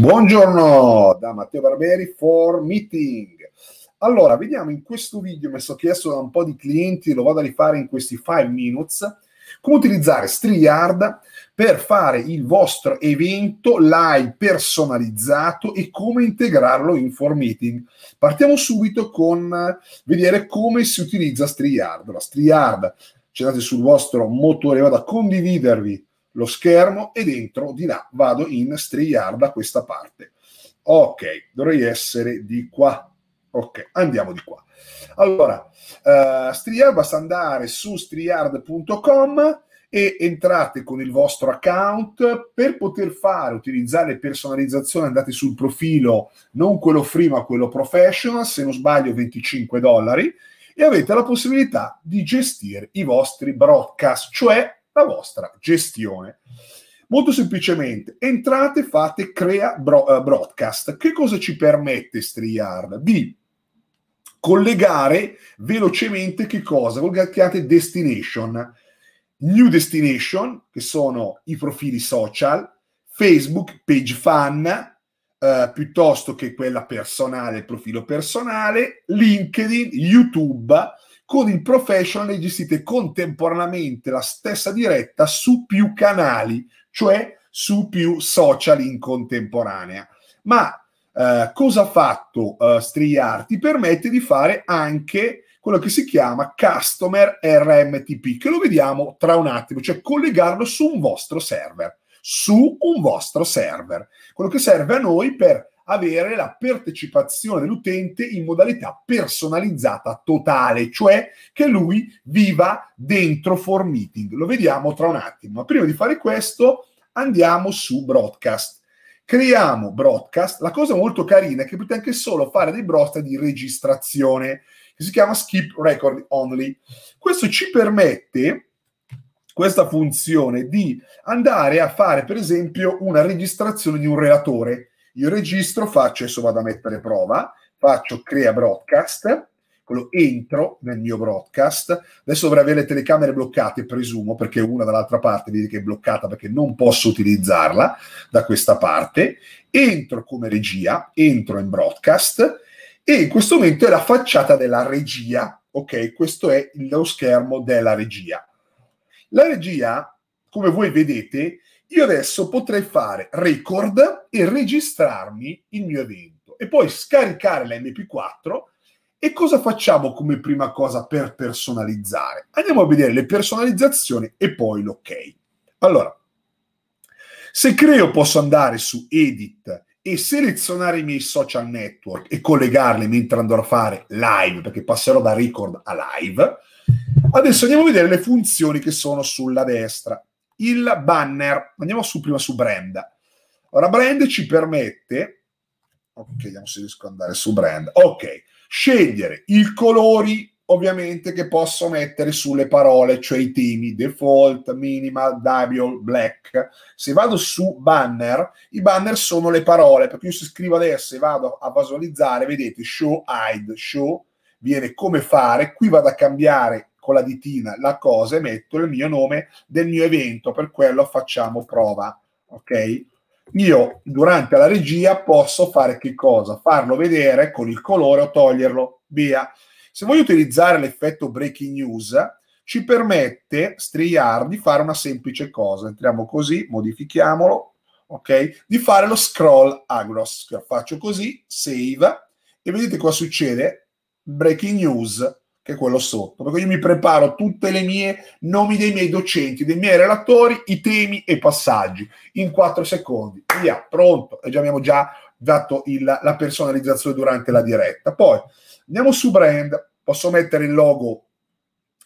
Buongiorno da Matteo Barberi for Meeting. Allora, vediamo in questo video, mi è stato chiesto da un po' di clienti, lo vado a rifare in questi 5 minutes, come utilizzare StreetYard per fare il vostro evento live personalizzato e come integrarlo in Formeeting. Partiamo subito con vedere come si utilizza StreetYard. La StreetYard, c'è andate sul vostro motore, vado a condividervi lo schermo e dentro di là vado in striar da questa parte. Ok, dovrei essere di qua. Ok, andiamo di qua. Allora, uh, eh, Striard basta andare su striard.com e entrate con il vostro account per poter fare utilizzare personalizzazione andate sul profilo non quello free ma quello professional se non sbaglio 25 dollari e avete la possibilità di gestire i vostri broadcast cioè la vostra gestione. Molto semplicemente, entrate, fate, crea bro- eh, broadcast. Che cosa ci permette Streamyard? Di collegare velocemente che cosa? Collegate destination, new destination, che sono i profili social, Facebook, page fan, Uh, piuttosto che quella personale, profilo personale, LinkedIn, YouTube, con il professional e gestite contemporaneamente la stessa diretta su più canali, cioè su più social in contemporanea. Ma eh, cosa ha fatto eh, StreeArt? Ti permette di fare anche quello che si chiama Customer RMTP, che lo vediamo tra un attimo, cioè collegarlo su un vostro server, su un vostro server, quello che serve a noi per avere la partecipazione dell'utente in modalità personalizzata totale, cioè che lui viva dentro for meeting. Lo vediamo tra un attimo. Ma prima di fare questo andiamo su broadcast. Creiamo broadcast. La cosa molto carina è che potete anche solo fare dei broadcast di registrazione, che si chiama skip record only. Questo ci permette questa funzione di andare a fare per esempio una registrazione di un relatore io registro, faccio, adesso vado a mettere prova, faccio crea broadcast, quello entro nel mio broadcast. Adesso dovrei avere le telecamere bloccate, presumo, perché una dall'altra parte vedi che è bloccata perché non posso utilizzarla da questa parte. Entro come regia, entro in broadcast e in questo momento è la facciata della regia. Ok, questo è lo schermo della regia. La regia, come voi vedete, io adesso potrei fare record e registrarmi il mio evento e poi scaricare la mp 4 e cosa facciamo come prima cosa per personalizzare? Andiamo a vedere le personalizzazioni e poi l'ok. Allora, se creo posso andare su Edit e selezionare i miei social network e collegarli mentre andrò a fare live, perché passerò da record a live. Adesso andiamo a vedere le funzioni che sono sulla destra il banner. Andiamo su prima su brand. Ora, brand ci permette, ok, vediamo se riesco ad andare su brand, ok, scegliere i colori ovviamente che posso mettere sulle parole, cioè i temi default, minimal, double, black. Se vado su banner, i banner sono le parole, perché io se scrivo adesso e vado a visualizzare, vedete, show, hide, show, viene come fare, qui vado a cambiare con la ditina la cosa e metto il mio nome del mio evento, per quello facciamo prova, ok? Io durante la regia posso fare che cosa? Farlo vedere con il colore o toglierlo, via. Se voglio utilizzare l'effetto breaking news, ci permette Striar di fare una semplice cosa. Entriamo così, modifichiamolo, ok? Di fare lo scroll agros. Faccio così, save, e vedete cosa succede? Breaking news che è quello sotto, perché io mi preparo tutte le mie nomi dei miei docenti, dei miei relatori, i temi e i passaggi in quattro secondi. Via, pronto, e già abbiamo già dato il, la personalizzazione durante la diretta. Poi andiamo su brand, posso mettere il logo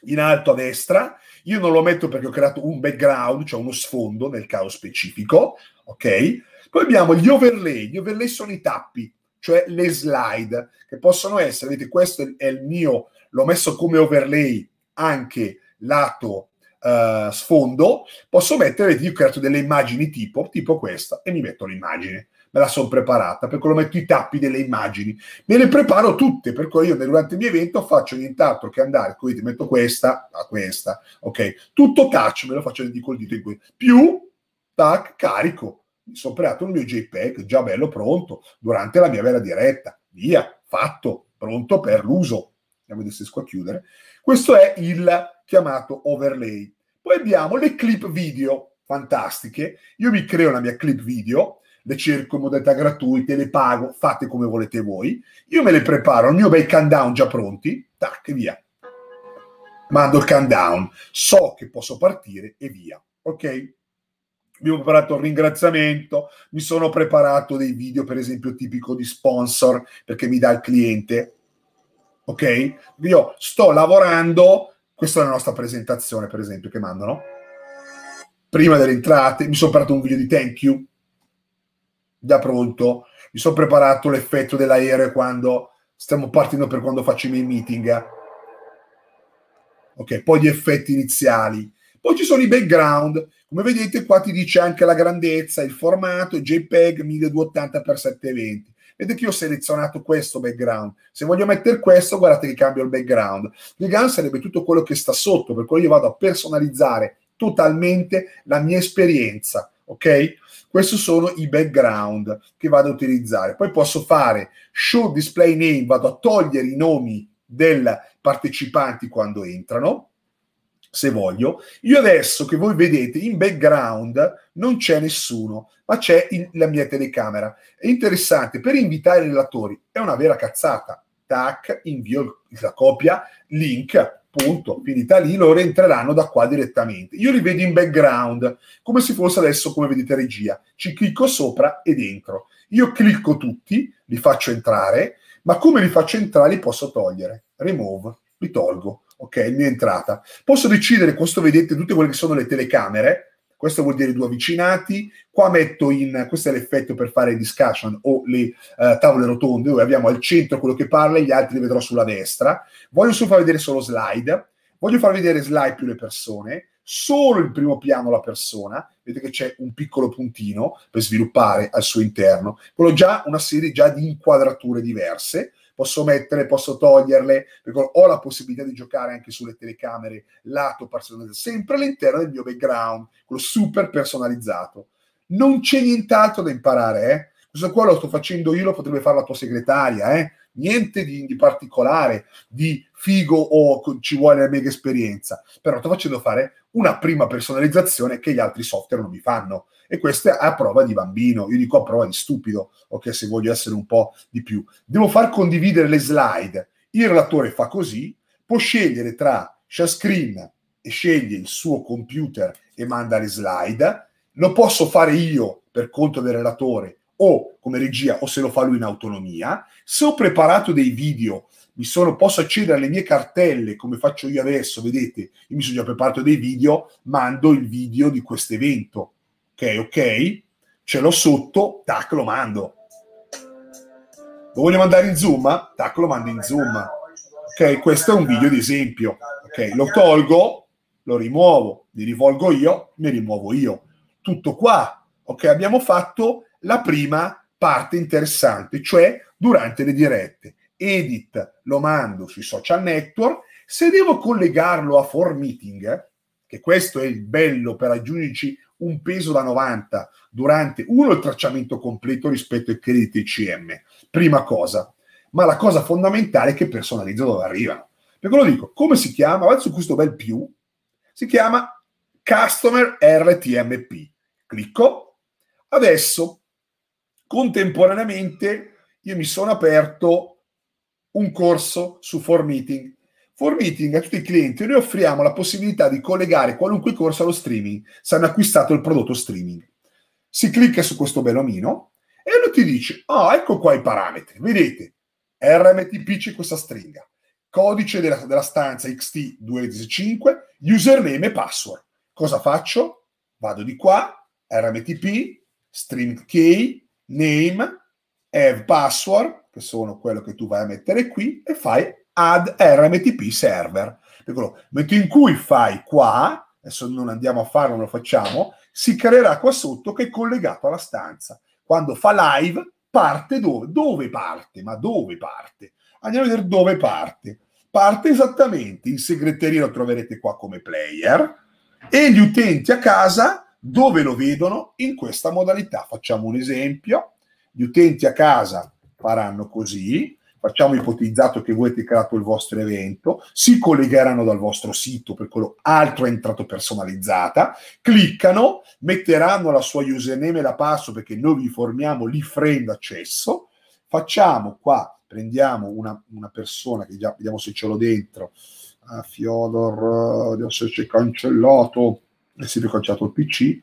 in alto a destra, io non lo metto perché ho creato un background, cioè uno sfondo nel caso specifico, ok? Poi abbiamo gli overlay, gli overlay sono i tappi, cioè le slide, che possono essere, vedete questo è il mio l'ho messo come overlay anche lato uh, sfondo, posso mettere, io creo delle immagini tipo, tipo questa, e mi metto l'immagine. Me la sono preparata, per quello metto i tappi delle immagini. Me le preparo tutte, per cui io durante il mio evento faccio nient'altro che andare, quindi metto questa, a questa, ok? Tutto touch, me lo faccio di col dito in cui. Più, tac, carico. Mi sono creato il mio JPEG, già bello pronto, durante la mia vera diretta. Via, fatto, pronto per l'uso la vedessesco a chiudere. Questo è il chiamato overlay. Poi abbiamo le clip video, fantastiche. Io mi creo la mia clip video, le cerco in modalità gratuite, le pago, fate come volete voi. Io me le preparo, il mio bei countdown già pronti, tac, e via. Mando il countdown, so che posso partire e via. Ok? mi ho preparato un ringraziamento, mi sono preparato dei video, per esempio, tipico di sponsor, perché mi dà il cliente ok? Io sto lavorando, questa è la nostra presentazione, per esempio, che mandano. Prima delle entrate, mi sono preparato un video di thank you, già pronto. Mi sono preparato l'effetto dell'aereo quando stiamo partendo per quando faccio i miei meeting. Eh. Ok, poi gli effetti iniziali. Poi ci sono i background. Come vedete qua ti dice anche la grandezza, il formato, JPEG 1280x720. Vedete che io ho selezionato questo background. Se voglio mettere questo, guardate che cambio il background. Il background sarebbe tutto quello che sta sotto, per cui io vado a personalizzare totalmente la mia esperienza, ok? Questi sono i background che vado a utilizzare. Poi posso fare show display name, vado a togliere i nomi dei partecipanti quando entrano, se voglio. Io adesso che voi vedete in background non c'è nessuno, ma c'è il, la mia telecamera. È interessante, per invitare i relatori è una vera cazzata. Tac, invio la copia, link, punto, finita lì, loro entreranno da qua direttamente. Io li vedo in background, come se fosse adesso, come vedete, regia. Ci clicco sopra e dentro. Io clicco tutti, li faccio entrare, ma come li faccio entrare li posso togliere. Remove, li tolgo. Ok, in entrata. Posso decidere, questo vedete tutte quelle che sono le telecamere, questo vuol dire due avvicinati, qua metto in, questo è l'effetto per fare discussion o le uh, tavole rotonde dove abbiamo al centro quello che parla e gli altri li vedrò sulla destra. Voglio solo far vedere solo slide, voglio far vedere slide più le persone, solo in primo piano la persona, vedete che c'è un piccolo puntino per sviluppare al suo interno, quello già una serie già di inquadrature diverse, posso mettere, posso toglierle, perché ho la possibilità di giocare anche sulle telecamere lato personalizzato, sempre all'interno del mio background, quello super personalizzato. Non c'è nient'altro da imparare, eh? Questo qua lo sto facendo io, lo potrebbe fare la tua segretaria, eh? niente di, di particolare, di figo o ci vuole la mega esperienza, però sto facendo fare una prima personalizzazione che gli altri software non mi fanno. E questo è a prova di bambino, io dico a prova di stupido, ok, se voglio essere un po' di più. Devo far condividere le slide. Il relatore fa così, può scegliere tra share screen e sceglie il suo computer e manda le slide. Lo posso fare io per conto del relatore o come regia o se lo fa lui in autonomia. Se ho preparato dei video, mi sono, posso accedere alle mie cartelle come faccio io adesso, vedete, io mi sono già preparato dei video, mando il video di questo evento. Ok, ok, ce l'ho sotto, tac, lo mando. Lo voglio mandare in zoom? Tac, lo mando in zoom. Ok, questo è un video di esempio. Ok, lo tolgo, lo rimuovo, mi rivolgo io, mi rimuovo io. Tutto qua. Ok, abbiamo fatto la prima parte interessante, cioè durante le dirette. Edit lo mando sui social network, se devo collegarlo a for meeting, che questo è il bello per aggiungerci un peso da 90 durante uno il tracciamento completo rispetto ai crediti CM, prima cosa, ma la cosa fondamentale è che personalizzo dove arrivano. Perché lo dico, come si chiama? Vado su questo bel più, si chiama Customer RTMP. Clicco, adesso Contemporaneamente io mi sono aperto un corso su Formeeting. Formeeting a tutti i clienti noi offriamo la possibilità di collegare qualunque corso allo streaming se hanno acquistato il prodotto streaming. Si clicca su questo bello amino e lui ti dice, ah, ecco qua i parametri, vedete, RMTP c'è questa stringa, codice della, della stanza XT265, username e password. Cosa faccio? Vado di qua, RMTP, stream key, name, have password, che sono quello che tu vai a mettere qui, e fai add RMTP server. Piccolo, nel momento in cui fai qua, adesso non andiamo a farlo, non lo facciamo, si creerà qua sotto che è collegato alla stanza. Quando fa live, parte dove? Dove parte? Ma dove parte? Andiamo a vedere dove parte. Parte esattamente in segreteria, lo troverete qua come player, e gli utenti a casa dove lo vedono? In questa modalità. Facciamo un esempio. Gli utenti a casa faranno così. Facciamo ipotizzato che voi avete creato il vostro evento, si collegheranno dal vostro sito per quello altro è entrato personalizzata, cliccano, metteranno la sua username e la password perché noi vi forniamo l'e-frame d'accesso. Facciamo qua, prendiamo una, una persona che già vediamo se ce l'ho dentro. Ah, Fiodor, adesso c'è cancellato è sempre calciato il PC.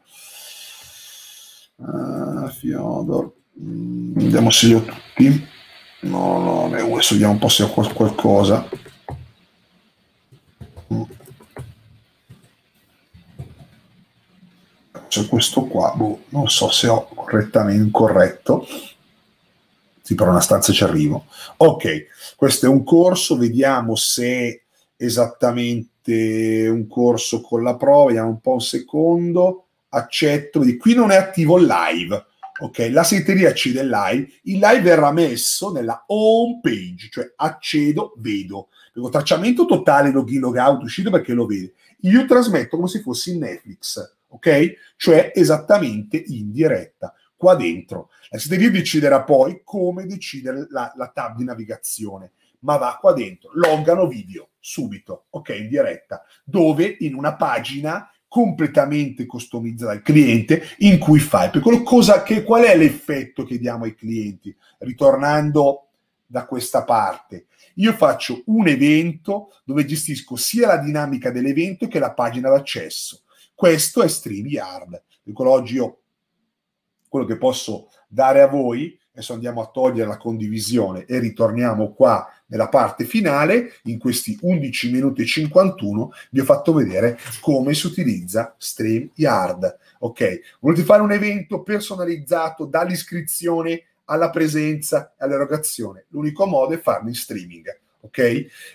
Uh, eh, Fiodor, mm, vediamo se li ho tutti. No, no, beh, adesso vediamo un po' se ho qual- qualcosa. Mm. C'è questo qua, boh, non so se ho correttamente corretto. Sì, però una stanza ci arrivo. Ok, questo è un corso, vediamo se esattamente parte un corso con la prova, vediamo un po' un secondo, accetto, quindi qui non è attivo il live, ok? La segreteria accede al live, il live verrà messo nella home page, cioè accedo, vedo, Dico, tracciamento totale, login, logout, uscito perché lo vede. Io trasmetto come se fossi in Netflix, ok? Cioè esattamente in diretta qua dentro. La segreteria deciderà poi come decidere la, la, tab di navigazione, ma va qua dentro, logano video subito, ok, in diretta, dove in una pagina completamente customizzata dal cliente in cui fai. Per quello cosa, che, qual è l'effetto che diamo ai clienti? Ritornando da questa parte, io faccio un evento dove gestisco sia la dinamica dell'evento che la pagina d'accesso. Questo è StreamYard. Per oggi io quello che posso dare a voi Adesso andiamo a togliere la condivisione e ritorniamo qua nella parte finale. In questi 11 minuti e 51 vi ho fatto vedere come si utilizza StreamYard. Ok, volete fare un evento personalizzato dall'iscrizione alla presenza e all'erogazione? L'unico modo è farlo in streaming. Ok?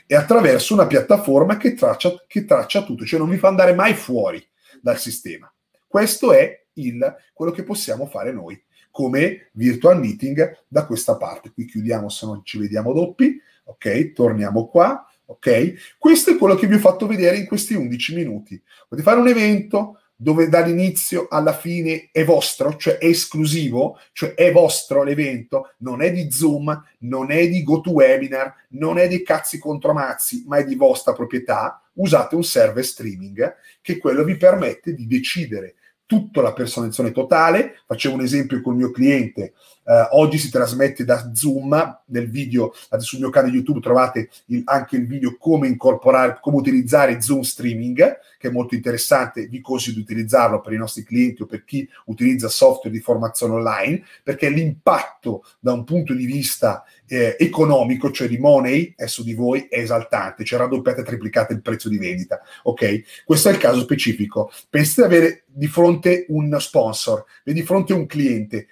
E attraverso una piattaforma che traccia, che traccia tutto, cioè non vi fa andare mai fuori dal sistema. Questo è il, quello che possiamo fare noi come virtual meeting da questa parte. Qui chiudiamo se non ci vediamo doppi, ok? Torniamo qua, ok? Questo è quello che vi ho fatto vedere in questi 11 minuti. Potete fare un evento dove dall'inizio alla fine è vostro, cioè è esclusivo, cioè è vostro l'evento, non è di Zoom, non è di GoToWebinar, non è di cazzi contro mazzi, ma è di vostra proprietà, usate un server streaming che quello vi permette di decidere tutta la personalizzazione totale. Facevo un esempio con il mio cliente eh, oggi si trasmette da Zoom, nel video sul mio canale YouTube trovate il, anche il video come incorporare, come utilizzare Zoom Streaming, che è molto interessante, vi consiglio di utilizzarlo per i nostri clienti o per chi utilizza software di formazione online, perché l'impatto da un punto di vista eh, economico, cioè di money, è su di voi è esaltante, cioè raddoppiate e triplicate il prezzo di vendita, ok? Questo è il caso specifico. Pensate di avere di fronte un sponsor, di fronte un cliente,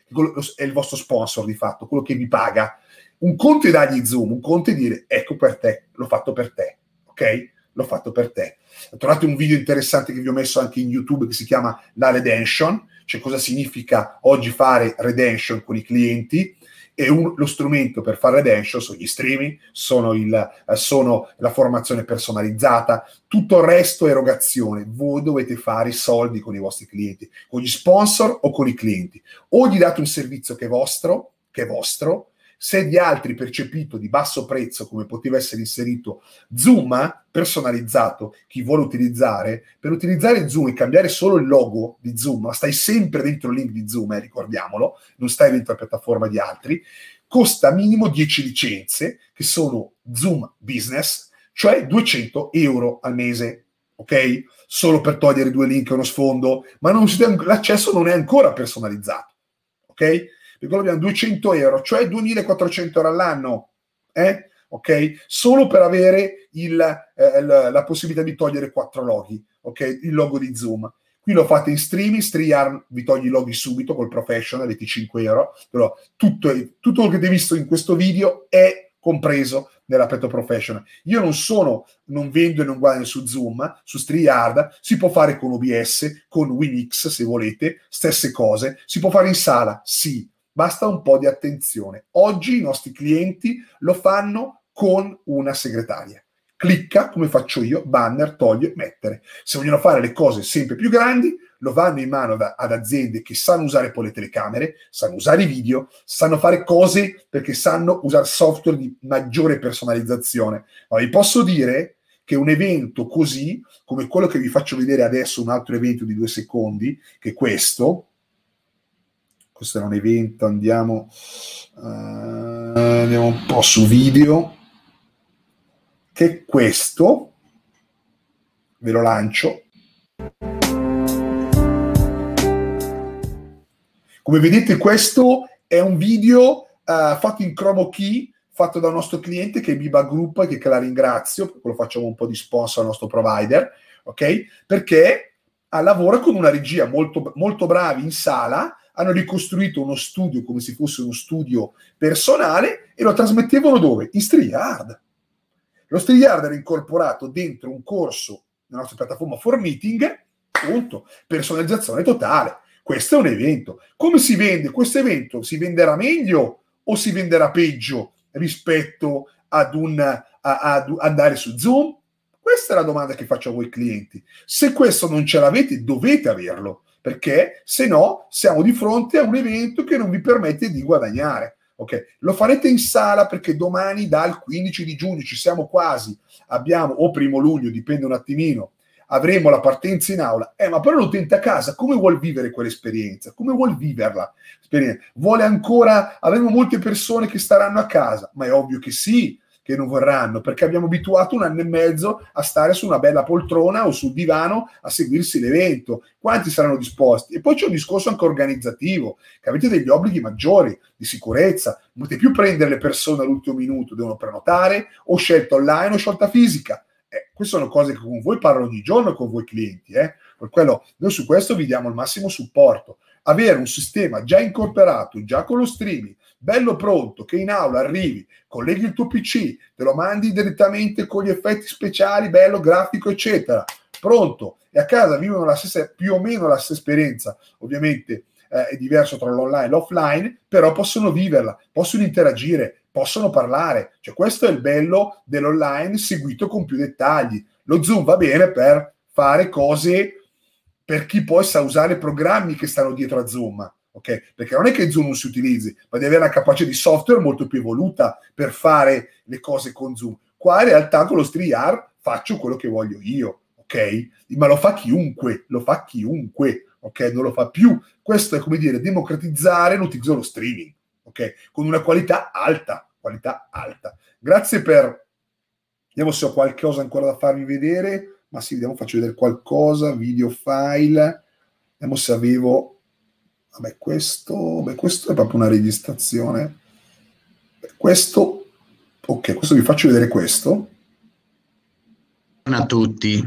è il vostro sponsor di fatto, quello che vi paga. Un conto è dargli Zoom, un conto è dire ecco per te, l'ho fatto per te, ok? L'ho fatto per te. Trovate un video interessante che vi ho messo anche in YouTube che si chiama La Redemption, cioè cosa significa oggi fare redemption con i clienti e un, lo strumento per fare redemption sono gli streaming, sono, il, eh, sono la formazione personalizzata, tutto il resto è erogazione. Voi dovete fare i soldi con i vostri clienti, con gli sponsor o con i clienti. O gli date un servizio che è vostro, che è vostro, se di altri percepito di basso prezzo, come poteva essere inserito Zoom personalizzato, chi vuole utilizzare, per utilizzare Zoom e cambiare solo il logo di Zoom, ma stai sempre dentro il link di Zoom, eh, ricordiamolo, non stai dentro la piattaforma di altri, costa minimo 10 licenze, che sono Zoom Business, cioè 200 euro al mese, ok? Solo per togliere due link e uno sfondo, ma non, l'accesso non è ancora personalizzato, ok? ricordiamo 200 euro, cioè 2400 euro all'anno, eh? ok? Solo per avere il, eh, la, la, possibilità di togliere quattro loghi, ok? Il logo di Zoom. Qui lo fate in streaming, StreamYard vi toglie i loghi subito col professional, 25 euro. Però tutto, tutto quello che avete visto in questo video è compreso nella Professional. Io non sono, non vendo e non guadagno su Zoom, su StreamYard, si può fare con OBS, con WinX se volete, stesse cose, si può fare in sala, sì, Basta un po' di attenzione. Oggi i nostri clienti lo fanno con una segretaria. Clicca, come faccio io, banner, toglie, mettere. Se vogliono fare le cose sempre più grandi, lo vanno in mano da, ad aziende che sanno usare poi le telecamere, sanno usare i video, sanno fare cose perché sanno usare software di maggiore personalizzazione. Ma vi posso dire che un evento così, come quello che vi faccio vedere adesso, un altro evento di due secondi, che è questo, questo era un evento, andiamo, eh, andiamo un po' su video, che è questo, ve lo lancio. Come vedete questo è un video eh, fatto in chroma key fatto da un nostro cliente che è Biba Group, che, che la ringrazio, lo facciamo un po' di sponsor al nostro provider, ok? Perché lavora con una regia molto, molto bravi in sala hanno ricostruito uno studio come se fosse uno studio personale e lo trasmettevano dove? In Streamyard. Lo Streamyard era incorporato dentro un corso nella nostra piattaforma for meeting, punto, personalizzazione totale. Questo è un evento. Come si vende questo evento? Si venderà meglio o si venderà peggio rispetto ad, un, a, ad andare su Zoom? Questa è la domanda che faccio a voi clienti. Se questo non ce l'avete, dovete averlo perché se no siamo di fronte a un evento che non vi permette di guadagnare. Okay. Lo farete in sala perché domani dal 15 di giugno ci siamo quasi, abbiamo, o primo luglio, dipende un attimino, avremo la partenza in aula. Eh, ma però l'utente a casa come vuol vivere quell'esperienza? Come vuol viverla? Vuole ancora, avremo molte persone che staranno a casa? Ma è ovvio che sì, che non vorranno, perché abbiamo abituato un anno e mezzo a stare su una bella poltrona o sul divano a seguirsi l'evento. Quanti saranno disposti? E poi c'è un discorso anche organizzativo, che avete degli obblighi maggiori di sicurezza, non potete più prendere le persone all'ultimo minuto, devono prenotare o scelta online o scelta fisica. Eh, queste sono cose che con voi parlo ogni giorno con voi clienti, eh? per quello noi su questo vi diamo il massimo supporto. Avere un sistema già incorporato, già con lo streaming, bello pronto, che in aula arrivi, colleghi il tuo PC, te lo mandi direttamente con gli effetti speciali, bello grafico, eccetera. Pronto. E a casa vivono la stessa, più o meno la stessa esperienza, ovviamente eh, è diverso tra l'online e l'offline, però possono viverla, possono interagire, possono parlare. Cioè, questo è il bello dell'online seguito con più dettagli. Lo Zoom va bene per fare cose per chi poi sa usare i programmi che stanno dietro a Zoom ok? Perché non è che Zoom non si utilizzi, ma devi avere una capacità di software molto più evoluta per fare le cose con Zoom. Qua in realtà con lo StreamYard faccio quello che voglio io, ok? Ma lo fa chiunque, lo fa chiunque, ok? Non lo fa più. Questo è come dire democratizzare l'utilizzo dello streaming, ok? Con una qualità alta, qualità alta. Grazie per... Vediamo se ho qualcosa ancora da farvi vedere. Ma sì, vediamo, faccio vedere qualcosa, video file. Vediamo se avevo Vabbè, questo, beh, questo è proprio una registrazione. Questo, ok, questo vi faccio vedere questo. Buongiorno a tutti,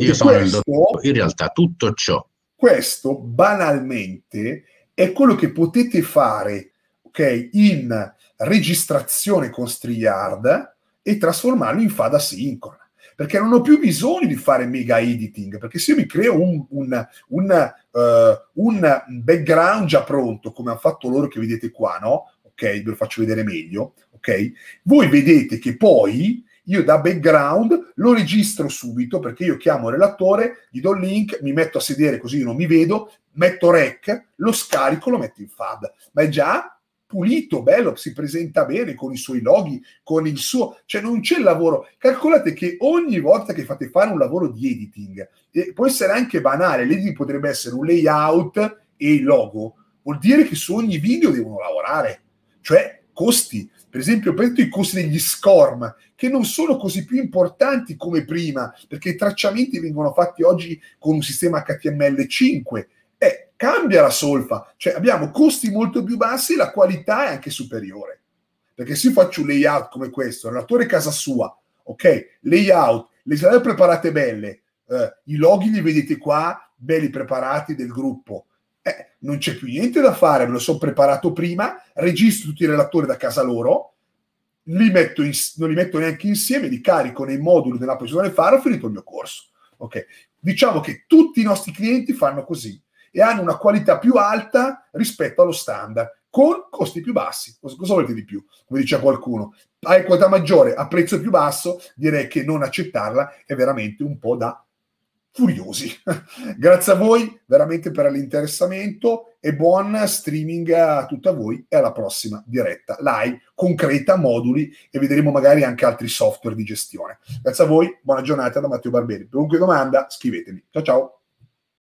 io sono il dottore. In realtà tutto ciò. Questo, banalmente, è quello che potete fare, ok, in registrazione con Striard e trasformarlo in fada sincrona perché non ho più bisogno di fare mega editing, perché se io mi creo un, un, un, uh, un background già pronto, come hanno fatto loro che vedete qua, no? Ok, ve lo faccio vedere meglio, ok? Voi vedete che poi io da background lo registro subito perché io chiamo il relatore, gli do il link, mi metto a sedere così non mi vedo, metto rec, lo scarico, lo metto in FAD, ma è già pulito, bello, si presenta bene con i suoi loghi, con il suo, cioè non c'è lavoro. Calcolate che ogni volta che fate fare un lavoro di editing, e può essere anche banale, l'editing potrebbe essere un layout e il logo, vuol dire che su ogni video devono lavorare, cioè costi. Per esempio, prendo i costi degli SCORM, che non sono così più importanti come prima, perché i tracciamenti vengono fatti oggi con un sistema HTML5 eh, cambia la solfa, cioè abbiamo costi molto più bassi, la qualità è anche superiore. Perché se io faccio un layout come questo, relatore casa sua, ok? Layout, le slide preparate belle, eh, i loghi li vedete qua, belli preparati del gruppo. Eh, non c'è più niente da fare, me lo sono preparato prima, registro tutti i relatori da casa loro, li metto in, non li metto neanche insieme, li carico nei moduli dell'app del fare, ho finito il mio corso. Ok, Diciamo che tutti i nostri clienti fanno così e hanno una qualità più alta rispetto allo standard, con costi più bassi. Cosa volete di più? Come dice qualcuno, hai qualità maggiore a prezzo più basso, direi che non accettarla è veramente un po' da furiosi. Grazie a voi veramente per l'interessamento e buon streaming a tutta voi e alla prossima diretta live concreta, moduli e vedremo magari anche altri software di gestione. Grazie a voi, buona giornata da Matteo Barberi. Per qualunque domanda scrivetemi. Ciao ciao.